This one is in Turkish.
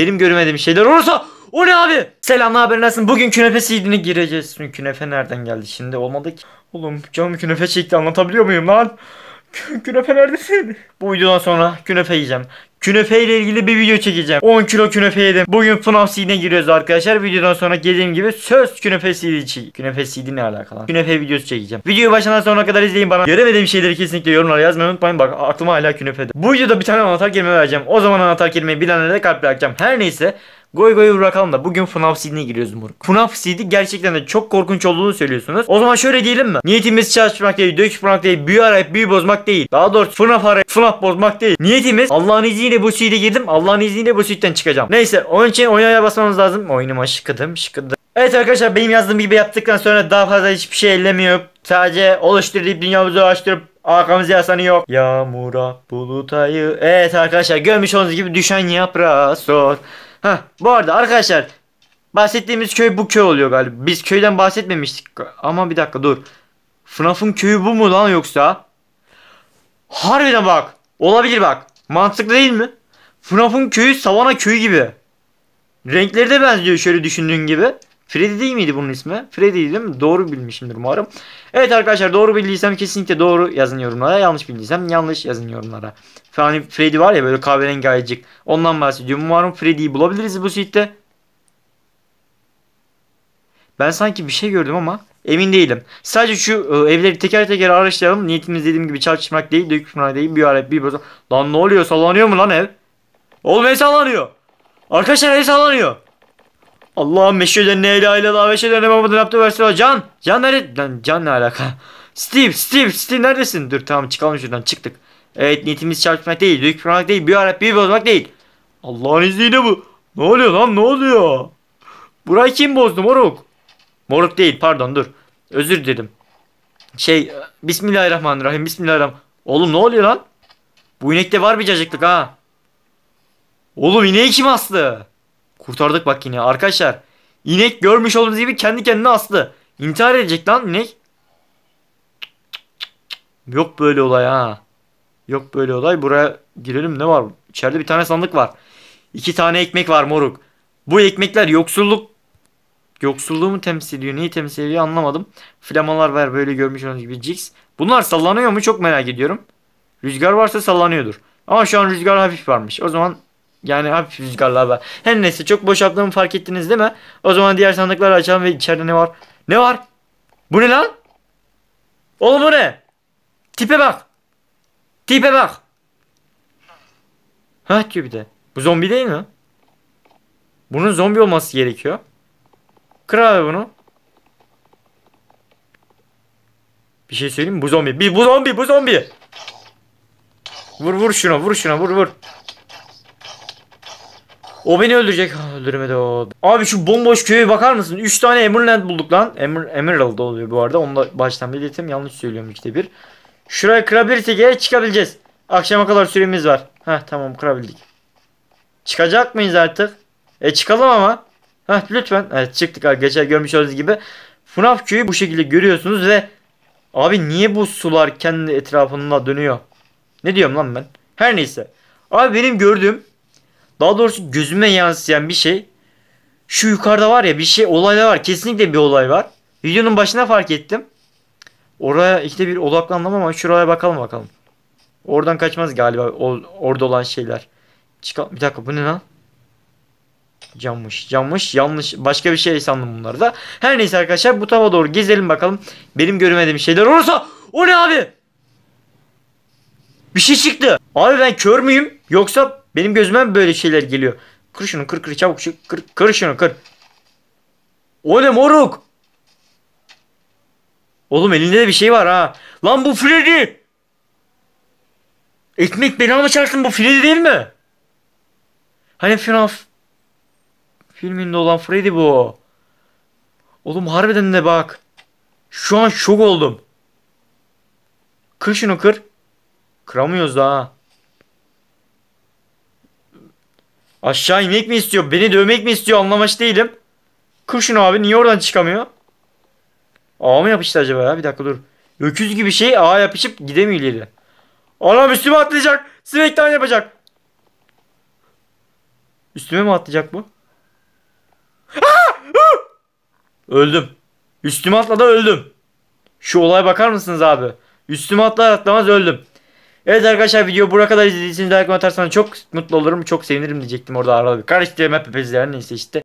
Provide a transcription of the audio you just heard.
Benim görmediğim şeyler olursa o ne abi? Selam haber nasılsın? Bugün künefe seedine gireceğiz. Çünkü Künefe nereden geldi şimdi? Olmadı ki. Oğlum canım künefe çekti anlatabiliyor muyum lan? künefe neredesin? Bu videodan sonra künefe yiyeceğim. Künefe ile ilgili bir video çekeceğim. 10 kilo künefe yedim. Bugün FNAF CD'ne giriyoruz arkadaşlar. Videodan sonra dediğim gibi söz künefe CD çi. Künefe CD ne alakalı? Künefe videosu çekeceğim. Videoyu başından sonuna kadar izleyin bana. Göremediğim şeyleri kesinlikle yorumlara yazmayı unutmayın. Bak aklıma hala künefe de. Bu videoda bir tane anahtar kelime vereceğim. O zaman anahtar kelimeyi bilenlere de kalp bırakacağım. Her neyse Goy goy bırakalım da bugün FNAF Seed'ine giriyoruz moruk. FNAF Seed'i gerçekten de çok korkunç olduğunu söylüyorsunuz. O zaman şöyle diyelim mi? Niyetimiz çalışmak değil, döküşmek değil, büyü arayıp büyü bozmak değil. Daha doğrusu FNAF arayıp FNAF bozmak değil. Niyetimiz Allah'ın izniyle bu Seed'e girdim. Allah'ın izniyle bu Seed'den çıkacağım. Neyse onun için oynaya basmamız lazım. Oynuma şıkıdım şıkıdım. Evet arkadaşlar benim yazdığım gibi yaptıktan sonra daha fazla hiçbir şey ellemiyorum. Sadece oluşturup dünyamızı araştırıp Arkamızda yaslanı yok. Yağmura bulutayı. Evet arkadaşlar görmüş olduğunuz gibi düşen yaprağı sor. Ha bu arada arkadaşlar bahsettiğimiz köy bu köy oluyor galiba. Biz köyden bahsetmemiştik. Ama bir dakika dur. FNAF'ın köyü bu mu lan yoksa? Harbiden bak. Olabilir bak. Mantıklı değil mi? FNAF'ın köyü savana köyü gibi. Renkleri de benziyor şöyle düşündüğün gibi. Freddy değil miydi bunun ismi? Freddy değil mi? Doğru bilmişimdir umarım. Evet arkadaşlar doğru bildiysem kesinlikle doğru yazın yorumlara. Yanlış bildiysem yanlış yazın yorumlara. Hani Freddy var ya böyle kahverengi ayıcık. Ondan bahsediyorum. Umarım Freddy'yi bulabiliriz bu suite. Ben sanki bir şey gördüm ama emin değilim. Sadece şu e, evleri teker teker araştıralım. Niyetimiz dediğim gibi çarpışmak değil, döküşmek değil. Bir ara bir boza. Lan ne oluyor? Sallanıyor mu lan ev? Oğlum ev sallanıyor. Arkadaşlar ev sallanıyor. Allah'ım meşhurden ne ilahe illallah meşhur şeyden ne babadan yaptı versin Can. Can nerede? can ne alaka? Steve, Steve, Steve neredesin? Dur tamam çıkalım şuradan çıktık. Evet niyetimiz çarpmak değil, büyük yıkmak değil, bir arap bir bozmak değil. Allah'ın izniyle bu. Ne oluyor lan ne oluyor? Burayı kim bozdu moruk? Moruk değil pardon dur. Özür dilerim. Şey Bismillahirrahmanirrahim Bismillahirrahmanirrahim. Oğlum ne oluyor lan? Bu inekte var bir cacıklık ha. Oğlum ineği kim astı? Kurtardık bak yine arkadaşlar. İnek görmüş olduğunuz gibi kendi kendine astı. İntihar edecek lan inek. Yok böyle olay ha. Yok böyle olay. Buraya girelim ne var? İçeride bir tane sandık var. İki tane ekmek var moruk. Bu ekmekler yoksulluk yoksulluğu mu temsil ediyor? Neyi temsil ediyor anlamadım. Flamalar var böyle görmüş olduğunuz gibi Jigs. Bunlar sallanıyor mu çok merak ediyorum. Rüzgar varsa sallanıyordur. Ama şu an rüzgar hafif varmış. O zaman yani hafif rüzgarlar var. Her neyse çok boş boşalttığımı fark ettiniz değil mi? O zaman diğer sandıkları açalım ve içeride ne var? Ne var? Bu ne lan? Oğlum bu ne? Tipe bak. Tipe bak. Ha diyor bir de. Bu zombi değil mi? Bunun zombi olması gerekiyor. Kır abi bunu. Bir şey söyleyeyim mi? Bu zombi. Bir, bu zombi. Bu zombi. Vur vur şuna. Vur şuna. Vur vur. O beni öldürecek. Öldürmedi o. Abi şu bomboş köye bakar mısın? 3 tane Emerald bulduk lan. Emer Emerald oluyor bu arada. Onu da baştan belirteyim. Yanlış söylüyorum işte bir. Şuraya kırabilirsek çıkabileceğiz. Akşama kadar süremiz var. Heh tamam kırabildik. Çıkacak mıyız artık? E çıkalım ama. Heh lütfen. Evet çıktık abi. Geçer görmüş olduğunuz gibi. Funaf köyü bu şekilde görüyorsunuz ve Abi niye bu sular kendi etrafında dönüyor? Ne diyorum lan ben? Her neyse. Abi benim gördüğüm daha doğrusu gözüme yansıyan bir şey. Şu yukarıda var ya bir şey olay var. Kesinlikle bir olay var. Videonun başına fark ettim. Oraya işte bir odaklandım ama şuraya bakalım bakalım. Oradan kaçmaz galiba o, orada olan şeyler. Çıkal bir dakika bu ne lan? Canmış canmış yanlış başka bir şey sandım bunları da. Her neyse arkadaşlar bu tava doğru gezelim bakalım. Benim görmediğim şeyler olursa o ne abi? Bir şey çıktı. Abi ben kör müyüm? Yoksa benim gözüme böyle şeyler geliyor. Kır şunu kır kır çabuk şu kır, kır şunu kır. Oğlum moruk. Oğlum elinde de bir şey var ha. Lan bu Freddy. Ekmek belamı çarptın bu Freddy değil mi? Hani FNAF filminde olan Freddy bu. Oğlum harbiden de bak. Şu an şok oldum. Kır şunu kır. Kıramıyoruz daha. Aşağı inmek mi istiyor? Beni dövmek mi istiyor? Anlamış değilim. Kır abi. Niye oradan çıkamıyor? Ağ mı yapıştı acaba ya? Bir dakika dur. Öküz gibi şey ağa yapışıp gidemiyor ileri. Anam üstüme atlayacak. Smackdown yapacak. Üstüme mi atlayacak bu? öldüm. Üstüme atladı öldüm. Şu olaya bakar mısınız abi? Üstüme atlar atlamaz öldüm. Evet arkadaşlar video buraya kadar izlediyseniz like atarsanız çok mutlu olurum. Çok sevinirim diyecektim orada arada bir karıştırdım neyse işte.